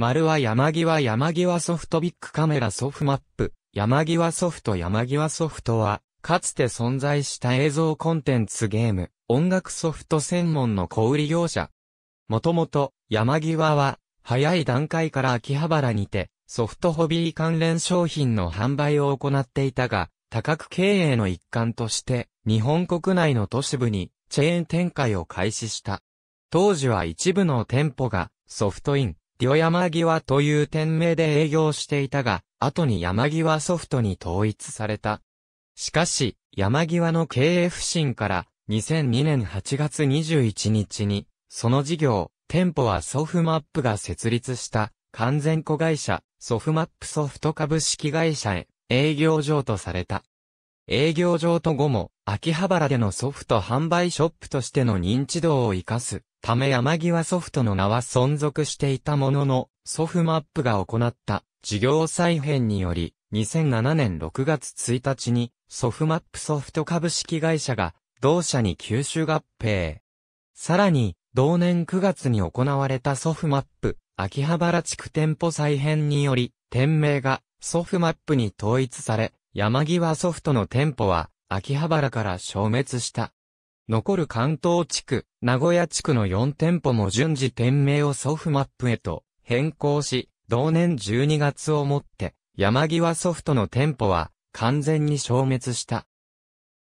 丸は山際山際ソフトビックカメラソフマップ、山際ソフト山際ソフトは、かつて存在した映像コンテンツゲーム、音楽ソフト専門の小売業者。もともと、山際は、早い段階から秋葉原にて、ソフトホビー関連商品の販売を行っていたが、多角経営の一環として、日本国内の都市部にチェーン展開を開始した。当時は一部の店舗がソフトイン、デュ山際という店名で営業していたが、後に山際ソフトに統一された。しかし、山際の経営不振から、2002年8月21日に、その事業、店舗はソフマップが設立した、完全子会社、ソフマップソフト株式会社へ、営業場とされた。営業場と後も、秋葉原でのソフト販売ショップとしての認知度を活かす、ため山際ソフトの名は存続していたものの、ソフマップが行った事業再編により、2007年6月1日にソフマップソフト株式会社が同社に吸収合併。さらに、同年9月に行われたソフマップ、秋葉原地区店舗再編により、店名がソフマップに統一され、山際ソフトの店舗は秋葉原から消滅した。残る関東地区、名古屋地区の4店舗も順次店名をソフマップへと変更し、同年12月をもって、山際ソフトの店舗は完全に消滅した。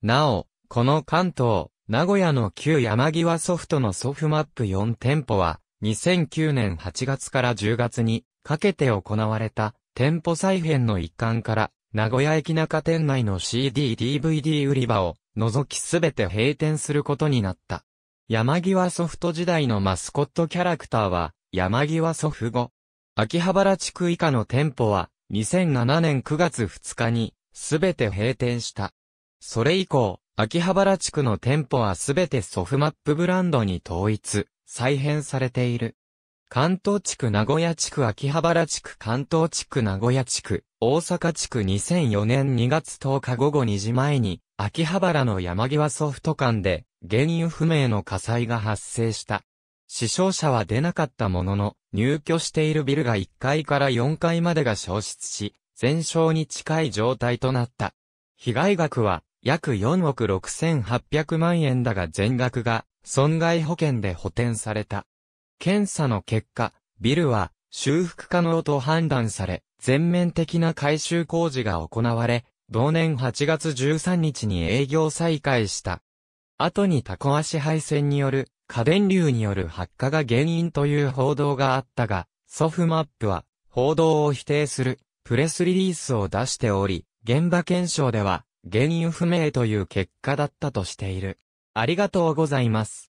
なお、この関東、名古屋の旧山際ソフトのソフマップ4店舗は、2009年8月から10月にかけて行われた店舗再編の一環から名古屋駅中店内の CD-DVD 売り場を除きすべて閉店することになった。山際ソフト時代のマスコットキャラクターは山際祖父後。秋葉原地区以下の店舗は2007年9月2日にすべて閉店した。それ以降、秋葉原地区の店舗はすべてソフマップブランドに統一、再編されている。関東地区名古屋地区秋葉原地区関東地区名古屋地区大阪地区2004年2月10日午後2時前に、秋葉原の山際ソフト館で、原因不明の火災が発生した。死傷者は出なかったものの、入居しているビルが1階から4階までが消失し、全焼に近い状態となった。被害額は約4億6800万円だが全額が損害保険で補填された。検査の結果、ビルは修復可能と判断され、全面的な改修工事が行われ、同年8月13日に営業再開した。後にタコ足配線による、家電流による発火が原因という報道があったが、ソフマップは、報道を否定する、プレスリリースを出しており、現場検証では、原因不明という結果だったとしている。ありがとうございます。